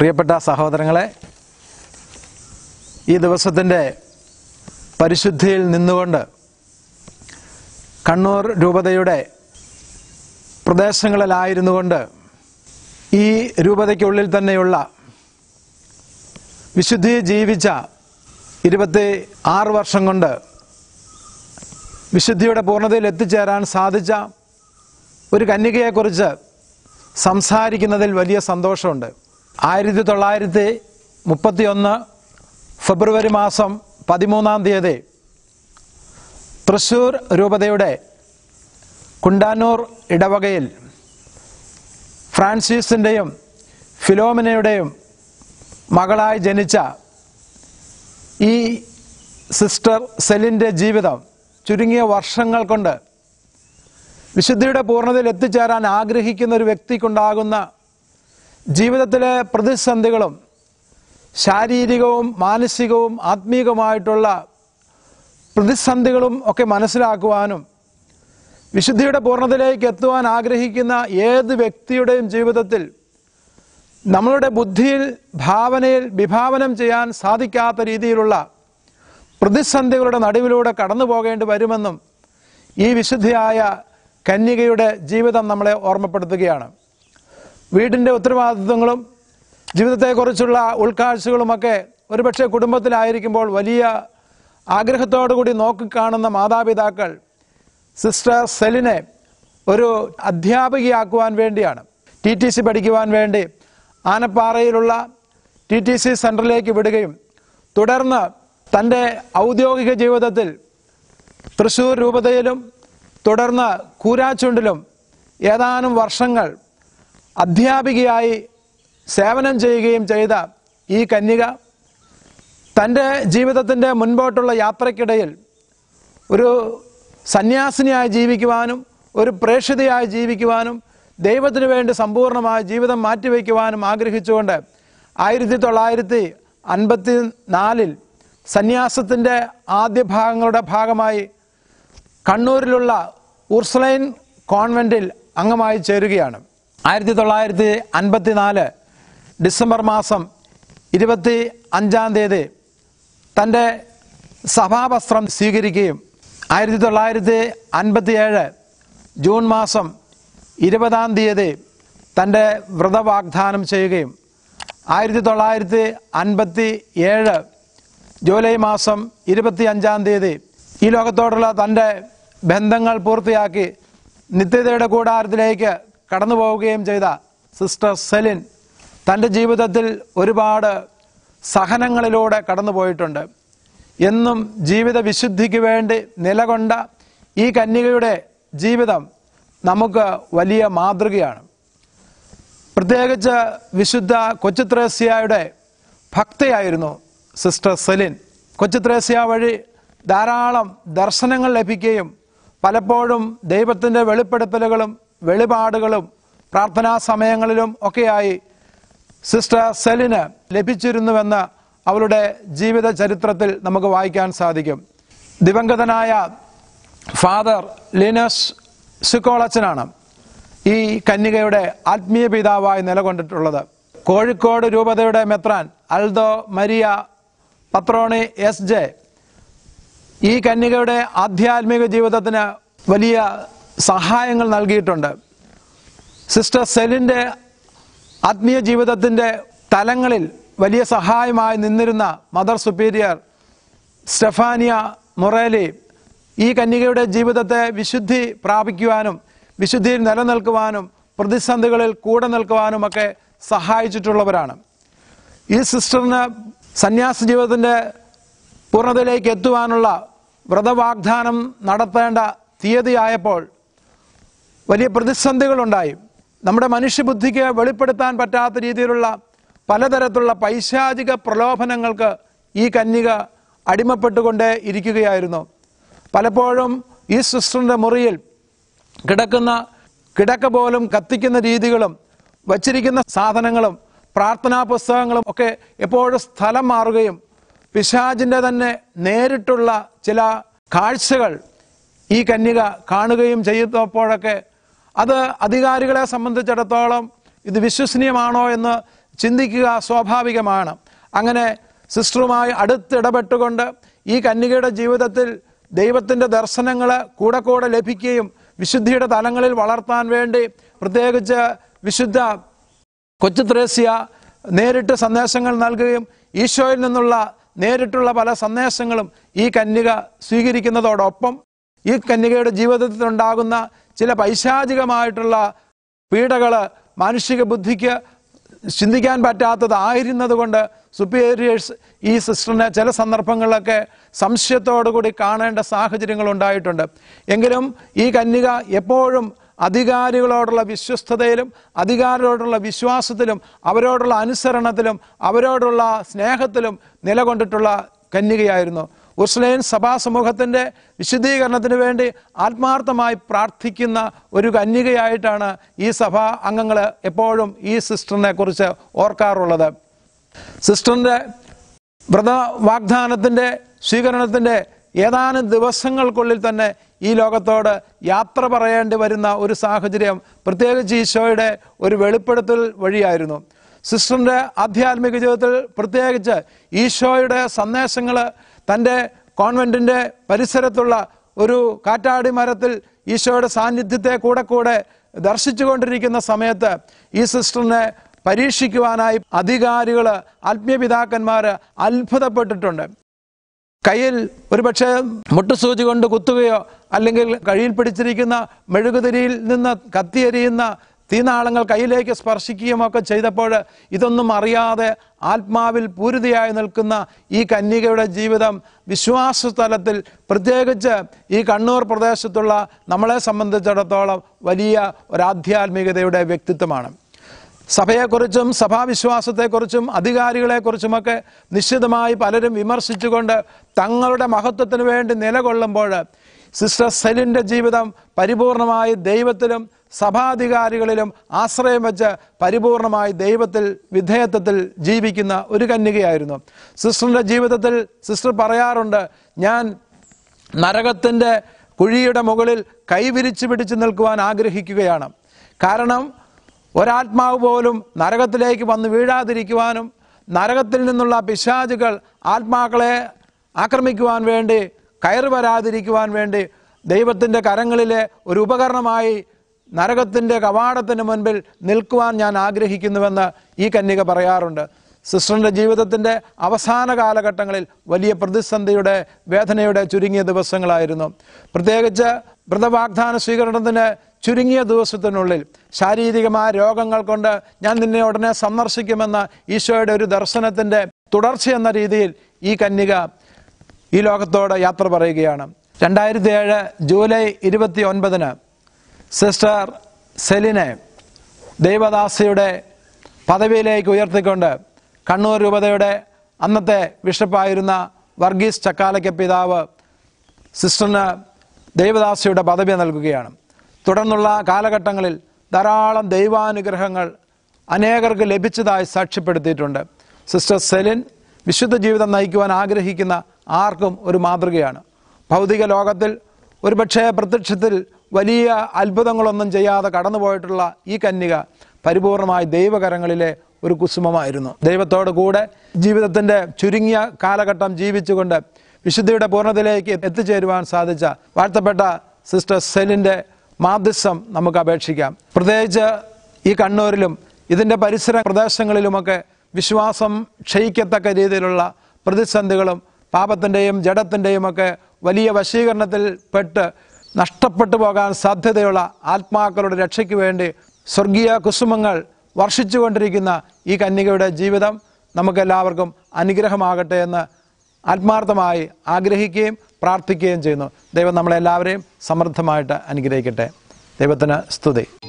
പ്രിയപ്പെട്ട സഹോദരങ്ങളെ ഈ ദിവസത്തിൻ്റെ പരിശുദ്ധിയിൽ നിന്നുകൊണ്ട് കണ്ണൂർ രൂപതയുടെ പ്രദേശങ്ങളിലായിരുന്നു കൊണ്ട് ഈ രൂപതയ്ക്കുള്ളിൽ തന്നെയുള്ള വിശുദ്ധി ജീവിച്ച ഇരുപത്തി ആറ് വർഷം കൊണ്ട് വിശുദ്ധിയുടെ പൂർണ്ണതയിൽ എത്തിച്ചേരാൻ സാധിച്ച ഒരു കന്യകയെക്കുറിച്ച് സംസാരിക്കുന്നതിൽ വലിയ സന്തോഷമുണ്ട് ആയിരത്തി തൊള്ളായിരത്തി മുപ്പത്തിയൊന്ന് ഫെബ്രുവരി മാസം പതിമൂന്നാം തീയതി തൃശൂർ രൂപതയുടെ കുണ്ടാനൂർ ഇടവകയിൽ ഫ്രാൻസിസിൻ്റെയും ഫിലോമിനയുടെയും മകളായി ജനിച്ച ഈ സിസ്റ്റർ സെലിൻ്റെ ജീവിതം ചുരുങ്ങിയ വർഷങ്ങൾ കൊണ്ട് വിശുദ്ധിയുടെ പൂർണ്ണതയിൽ എത്തിച്ചേരാൻ ആഗ്രഹിക്കുന്ന ഒരു വ്യക്തിക്കുണ്ടാകുന്ന ജീവിതത്തിലെ പ്രതിസന്ധികളും ശാരീരികവും മാനസികവും ആത്മീയവുമായിട്ടുള്ള പ്രതിസന്ധികളും ഒക്കെ മനസ്സിലാക്കുവാനും വിശുദ്ധിയുടെ പൂർണ്ണതയിലേക്ക് എത്തുവാൻ ആഗ്രഹിക്കുന്ന ഏത് വ്യക്തിയുടെയും ജീവിതത്തിൽ നമ്മളുടെ ബുദ്ധിയിൽ ഭാവനയിൽ വിഭാവനം ചെയ്യാൻ സാധിക്കാത്ത രീതിയിലുള്ള പ്രതിസന്ധികളുടെ നടുവിലൂടെ കടന്നു പോകേണ്ടി വരുമെന്നും ഈ വിശുദ്ധിയായ കന്യകയുടെ ജീവിതം നമ്മളെ ഓർമ്മപ്പെടുത്തുകയാണ് വീടിൻ്റെ ഉത്തരവാദിത്വങ്ങളും ജീവിതത്തെക്കുറിച്ചുള്ള ഉൾക്കാഴ്ചകളുമൊക്കെ ഒരുപക്ഷെ കുടുംബത്തിലായിരിക്കുമ്പോൾ വലിയ ആഗ്രഹത്തോടുകൂടി നോക്കിക്കാണുന്ന മാതാപിതാക്കൾ സിസ്റ്റർ സെലിനെ ഒരു അധ്യാപികയാക്കുവാൻ വേണ്ടിയാണ് ടി ടി സി പഠിക്കുവാൻ വേണ്ടി ആനപ്പാറയിലുള്ള ടി ടി സി സെൻറ്ററിലേക്ക് വിടുകയും തുടർന്ന് തൻ്റെ ഔദ്യോഗിക ജീവിതത്തിൽ തൃശ്ശൂർ രൂപതയിലും തുടർന്ന് കൂരാച്ചുണ്ടിലും ഏതാനും വർഷങ്ങൾ അധ്യാപികയായി സേവനം ചെയ്യുകയും ചെയ്ത ഈ കന്യക തൻ്റെ ജീവിതത്തിൻ്റെ മുൻപോട്ടുള്ള യാത്രയ്ക്കിടയിൽ ഒരു സന്യാസിനിയായി ജീവിക്കുവാനും ഒരു പ്രേക്ഷിതയായി ജീവിക്കുവാനും ദൈവത്തിനു വേണ്ടി സമ്പൂർണ്ണമായ ജീവിതം മാറ്റിവെക്കുവാനും ആഗ്രഹിച്ചുകൊണ്ട് ആയിരത്തി തൊള്ളായിരത്തി അൻപത്തി നാലിൽ സന്യാസത്തിൻ്റെ ആദ്യ ഭാഗങ്ങളുടെ ഭാഗമായി കണ്ണൂരിലുള്ള ഉർസ്ലൈൻ കോൺവെൻറ്റിൽ അംഗമായി ചേരുകയാണ് ആയിരത്തി തൊള്ളായിരത്തി അൻപത്തി നാല് ഡിസംബർ മാസം ഇരുപത്തി അഞ്ചാം തീയതി തൻ്റെ സഭാവസ്ത്രം സ്വീകരിക്കുകയും ആയിരത്തി തൊള്ളായിരത്തി അൻപത്തിയേഴ് ജൂൺ മാസം ഇരുപതാം തീയതി തൻ്റെ വ്രതവാഗ്ദാനം ചെയ്യുകയും ആയിരത്തി തൊള്ളായിരത്തി അൻപത്തി ഏഴ് ജൂലൈ മാസം ഇരുപത്തി അഞ്ചാം തീയതി ഈ ലോകത്തോടുള്ള തൻ്റെ ബന്ധങ്ങൾ പൂർത്തിയാക്കി നിത്യതയുടെ കൂടാരത്തിലേക്ക് കടന്നു പോവുകയും ചെയ്ത സിസ്റ്റർ സെലിൻ തൻ്റെ ജീവിതത്തിൽ ഒരുപാട് സഹനങ്ങളിലൂടെ കടന്നുപോയിട്ടുണ്ട് എന്നും ജീവിത വിശുദ്ധിക്ക് വേണ്ടി നിലകൊണ്ട ഈ കന്യകയുടെ ജീവിതം നമുക്ക് വലിയ മാതൃകയാണ് പ്രത്യേകിച്ച് വിശുദ്ധ കൊച്ചുത്രേസ്യയുടെ ഭക്തയായിരുന്നു സിസ്റ്റർ സെലിൻ കൊച്ചുത്രേസ്യ വഴി ധാരാളം ദർശനങ്ങൾ ലഭിക്കുകയും പലപ്പോഴും ദൈവത്തിൻ്റെ വെളിപ്പെടുത്തലുകളും വെളിപാടുകളും പ്രാർത്ഥനാ സമയങ്ങളിലും ഒക്കെയായി സിസ്റ്റർ സെലിന് ലഭിച്ചിരുന്നുവെന്ന് അവളുടെ ജീവിത ചരിത്രത്തിൽ നമുക്ക് വായിക്കാൻ സാധിക്കും ദിവംഗതനായ ഫാദർ ലിനസ് സുക്കോളച്ചനാണ് ഈ കന്യകയുടെ ആത്മീയ പിതാവായി നിലകൊണ്ടിട്ടുള്ളത് കോഴിക്കോട് രൂപതയുടെ മെത്രാൻ Aldo Maria Patroni S J ഈ കന്യകയുടെ ആധ്യാത്മിക ജീവിതത്തിന് വലിയ സഹായങ്ങൾ നൽകിയിട്ടുണ്ട് സിസ്റ്റർ സെലിൻ്റെ ആത്മീയ ജീവിതത്തിൻ്റെ തലങ്ങളിൽ വലിയ സഹായമായി നിന്നിരുന്ന മദർ സുപ്പീരിയർ സ്റ്റെഫാനിയ മൊറേലി ഈ കന്യകയുടെ ജീവിതത്തെ വിശുദ്ധി പ്രാപിക്കുവാനും വിശുദ്ധിയിൽ നിലനിൽക്കുവാനും പ്രതിസന്ധികളിൽ കൂടെ ഒക്കെ സഹായിച്ചിട്ടുള്ളവരാണ് ഈ സിസ്റ്ററിന് സന്യാസ ജീവിതത്തിൻ്റെ പൂർണ്ണതയിലേക്ക് എത്തുവാനുള്ള വ്രതവാഗ്ദാനം നടത്തേണ്ട തീയതിയായപ്പോൾ വലിയ പ്രതിസന്ധികളുണ്ടായി നമ്മുടെ മനുഷ്യബുദ്ധിക്ക് വെളിപ്പെടുത്താൻ പറ്റാത്ത രീതിയിലുള്ള പലതരത്തിലുള്ള പൈശാചിക പ്രലോഭനങ്ങൾക്ക് ഈ കന്യക അടിമപ്പെട്ടുകൊണ്ടേ ഇരിക്കുകയായിരുന്നു പലപ്പോഴും ഈ സിസ്റ്ററിൻ്റെ മുറിയിൽ കിടക്കുന്ന കിടക്ക പോലും കത്തിക്കുന്ന രീതികളും വച്ചിരിക്കുന്ന സാധനങ്ങളും പ്രാർത്ഥനാ പുസ്തകങ്ങളും ഒക്കെ എപ്പോഴും സ്ഥലം മാറുകയും പിശാജിൻ്റെ തന്നെ നേരിട്ടുള്ള ചില കാഴ്ചകൾ ഈ കന്യക കാണുകയും ചെയ്യുന്നപ്പോഴൊക്കെ അത് അധികാരികളെ സംബന്ധിച്ചിടത്തോളം ഇത് വിശ്വസനീയമാണോ എന്ന് ചിന്തിക്കുക സ്വാഭാവികമാണ് അങ്ങനെ സിസ്റ്ററുമായി അടുത്തിടപെട്ടുകൊണ്ട് ഈ കന്യകയുടെ ജീവിതത്തിൽ ദൈവത്തിൻ്റെ ദർശനങ്ങൾ കൂടെ കൂടെ ലഭിക്കുകയും വിശുദ്ധിയുടെ തലങ്ങളിൽ വളർത്താൻ വേണ്ടി പ്രത്യേകിച്ച് വിശുദ്ധ കൊച്ചു ത്രേസ്യ നേരിട്ട് സന്ദേശങ്ങൾ നൽകുകയും ഈശോയിൽ നിന്നുള്ള നേരിട്ടുള്ള പല സന്ദേശങ്ങളും ഈ കന്യക സ്വീകരിക്കുന്നതോടൊപ്പം ഈ കന്യകയുടെ ജീവിതത്തിൽ ഉണ്ടാകുന്ന ചില പൈശാചികമായിട്ടുള്ള പീഡകൾ മാനുഷിക ബുദ്ധിക്ക് ചിന്തിക്കാൻ പറ്റാത്തതായിരുന്നത് കൊണ്ട് സുപ്പീരിയേഴ്സ് ഈ സിസ്റ്ററിന് ചില സന്ദർഭങ്ങളിലൊക്കെ സംശയത്തോടുകൂടി കാണേണ്ട സാഹചര്യങ്ങൾ ഉണ്ടായിട്ടുണ്ട് എങ്കിലും ഈ കന്യക എപ്പോഴും അധികാരികളോടുള്ള വിശ്വസ്തതയിലും അധികാരികളോടുള്ള വിശ്വാസത്തിലും അവരോടുള്ള അനുസരണത്തിലും അവരോടുള്ള സ്നേഹത്തിലും നിലകൊണ്ടിട്ടുള്ള കന്യകയായിരുന്നു ഉസ്ലൈൻ സഭാ സമൂഹത്തിൻ്റെ വിശുദ്ധീകരണത്തിന് വേണ്ടി ആത്മാർത്ഥമായി പ്രാർത്ഥിക്കുന്ന ഒരു കന്യകയായിട്ടാണ് ഈ സഭാ അംഗങ്ങൾ എപ്പോഴും ഈ സിസ്റ്ററിനെ കുറിച്ച് ഓർക്കാറുള്ളത് സിസ്റ്ററിൻ്റെ വ്രത വാഗ്ദാനത്തിൻ്റെ സ്വീകരണത്തിൻ്റെ ഏതാനും ദിവസങ്ങൾക്കുള്ളിൽ തന്നെ ഈ ലോകത്തോട് യാത്ര പറയേണ്ടി വരുന്ന ഒരു സാഹചര്യം പ്രത്യേകിച്ച് ഈശോയുടെ ഒരു വെളിപ്പെടുത്തൽ വഴിയായിരുന്നു സിസ്റ്ററിൻ്റെ ആധ്യാത്മിക ജീവിതത്തിൽ പ്രത്യേകിച്ച് ഈശോയുടെ സന്ദേശങ്ങൾ തൻ്റെ കോൺവെൻറ്റിൻ്റെ പരിസരത്തുള്ള ഒരു കാറ്റാടി മരത്തിൽ ഈശോയുടെ സാന്നിധ്യത്തെ കൂടെ കൂടെ ദർശിച്ചുകൊണ്ടിരിക്കുന്ന സമയത്ത് ഈ സിസ്റ്ററിനെ പരീക്ഷിക്കുവാനായി അധികാരികൾ ആത്മീയപിതാക്കന്മാർ അത്ഭുതപ്പെട്ടിട്ടുണ്ട് കയ്യിൽ ഒരുപക്ഷെ മുട്ടുസൂചി കൊണ്ട് കുത്തുകയോ അല്ലെങ്കിൽ കയ്യിൽ പിടിച്ചിരിക്കുന്ന മെഴുകുതിരിയിൽ നിന്ന് കത്തിയെരിയുന്ന തീനാളങ്ങൾ കയ്യിലേക്ക് സ്പർശിക്കുകയും ഒക്കെ ചെയ്തപ്പോൾ ഇതൊന്നും അറിയാതെ ആത്മാവിൽ പൂരിതയായി നിൽക്കുന്ന ഈ കന്യകയുടെ ജീവിതം വിശ്വാസ തലത്തിൽ പ്രത്യേകിച്ച് ഈ കണ്ണൂർ പ്രദേശത്തുള്ള നമ്മളെ സംബന്ധിച്ചിടത്തോളം വലിയ ഒരാധ്യാത്മികതയുടെ വ്യക്തിത്വമാണ് സഭയെക്കുറിച്ചും സഭാവിശ്വാസത്തെക്കുറിച്ചും അധികാരികളെക്കുറിച്ചുമൊക്കെ നിശ്ചിതമായി പലരും വിമർശിച്ചുകൊണ്ട് തങ്ങളുടെ മഹത്വത്തിന് വേണ്ടി നിലകൊള്ളുമ്പോൾ സിസ്റ്റർ സെലിൻ്റെ ജീവിതം പരിപൂർണമായി ദൈവത്തിലും സഭാധികാരികളിലും ആശ്രയം വെച്ച് പരിപൂർണമായി ദൈവത്തിൽ വിധേയത്വത്തിൽ ജീവിക്കുന്ന ഒരു കന്യകയായിരുന്നു സിസ്റ്ററിൻ്റെ ജീവിതത്തിൽ സിസ്റ്റർ പറയാറുണ്ട് ഞാൻ നരകത്തിൻ്റെ കുഴിയുടെ മുകളിൽ കൈവിരിച്ചു പിടിച്ചു നിൽക്കുവാൻ ആഗ്രഹിക്കുകയാണ് കാരണം ഒരാത്മാവ് പോലും നരകത്തിലേക്ക് വന്ന് വീഴാതിരിക്കുവാനും നരകത്തിൽ നിന്നുള്ള പിശാചുകൾ ആത്മാക്കളെ ആക്രമിക്കുവാൻ വേണ്ടി കയറി വരാതിരിക്കുവാൻ വേണ്ടി ദൈവത്തിൻ്റെ കരങ്ങളിലെ ഒരു ഉപകരണമായി നരകത്തിൻ്റെ കവാടത്തിന് മുൻപിൽ നിൽക്കുവാൻ ഞാൻ ആഗ്രഹിക്കുന്നുവെന്ന് ഈ കന്യക പറയാറുണ്ട് സിസ്റ്ററിൻ്റെ ജീവിതത്തിൻ്റെ അവസാന കാലഘട്ടങ്ങളിൽ വലിയ പ്രതിസന്ധിയുടെ വേദനയുടെ ചുരുങ്ങിയ ദിവസങ്ങളായിരുന്നു പ്രത്യേകിച്ച് വ്രതവാഗ്ദാന സ്വീകരണത്തിന് ചുരുങ്ങിയ ദിവസത്തിനുള്ളിൽ ശാരീരികമായ രോഗങ്ങൾ കൊണ്ട് ഞാൻ നിന്നെ ഉടനെ സന്ദർശിക്കുമെന്ന ഈശോയുടെ ഒരു ദർശനത്തിൻ്റെ തുടർച്ചയെന്ന രീതിയിൽ ഈ കന്യക ഈ ലോകത്തോട് യാത്ര പറയുകയാണ് രണ്ടായിരത്തി ഏഴ് ജൂലൈ ഇരുപത്തി ഒൻപതിന് സിസ്റ്റർ സെലിനെ ദൈവദാസിയുടെ പദവിയിലേക്ക് ഉയർത്തിക്കൊണ്ട് കണ്ണൂർ രൂപതയുടെ അന്നത്തെ ബിഷപ്പായിരുന്ന വർഗീസ് ചക്കാലയ്ക്ക പിതാവ് സിസ്റ്ററിന് ദൈവദാസിയുടെ പദവി നൽകുകയാണ് തുടർന്നുള്ള കാലഘട്ടങ്ങളിൽ ധാരാളം ദൈവാനുഗ്രഹങ്ങൾ അനേകർക്ക് ലഭിച്ചതായി സാക്ഷ്യപ്പെടുത്തിയിട്ടുണ്ട് സിസ്റ്റർ സെലിൻ വിശുദ്ധ ജീവിതം നയിക്കുവാൻ ആഗ്രഹിക്കുന്ന ആർക്കും ഒരു മാതൃകയാണ് ഭൗതിക ലോകത്തിൽ ഒരുപക്ഷേ പ്രത്യക്ഷത്തിൽ വലിയ അത്ഭുതങ്ങളൊന്നും ചെയ്യാതെ കടന്നുപോയിട്ടുള്ള ഈ കന്യക പരിപൂർണമായി ദൈവകരങ്ങളിലെ ഒരു കുസുമമായിരുന്നു ദൈവത്തോട് കൂടെ ജീവിതത്തിൻ്റെ ചുരുങ്ങിയ കാലഘട്ടം ജീവിച്ചുകൊണ്ട് വിശുദ്ധിയുടെ പൂർണ്ണതയിലേക്ക് എത്തിച്ചേരുവാൻ സാധിച്ച വാഴ്ത്തപ്പെട്ട സിസ്റ്റർ സെലിൻ്റെ മാധ്യസ്ഥം നമുക്ക് അപേക്ഷിക്കാം പ്രത്യേകിച്ച് ഈ കണ്ണൂരിലും ഇതിൻ്റെ പരിസര പ്രദേശങ്ങളിലുമൊക്കെ വിശ്വാസം ക്ഷയിക്കത്തക്ക രീതിയിലുള്ള പ്രതിസന്ധികളും പാപത്തിൻ്റെയും ജഡത്തിൻ്റെയും ഒക്കെ വലിയ വശീകരണത്തിൽ പെട്ട് നഷ്ടപ്പെട്ടു പോകാൻ സാധ്യതയുള്ള ആത്മാക്കളുടെ രക്ഷയ്ക്ക് വേണ്ടി സ്വർഗീയ കുസുമങ്ങൾ വർഷിച്ചുകൊണ്ടിരിക്കുന്ന ഈ കന്യകയുടെ ജീവിതം നമുക്കെല്ലാവർക്കും അനുഗ്രഹമാകട്ടെ എന്ന് ആത്മാർത്ഥമായി ആഗ്രഹിക്കുകയും പ്രാർത്ഥിക്കുകയും ചെയ്യുന്നു ദൈവം നമ്മളെല്ലാവരെയും സമൃദ്ധമായിട്ട് അനുഗ്രഹിക്കട്ടെ ദൈവത്തിന് സ്തുതി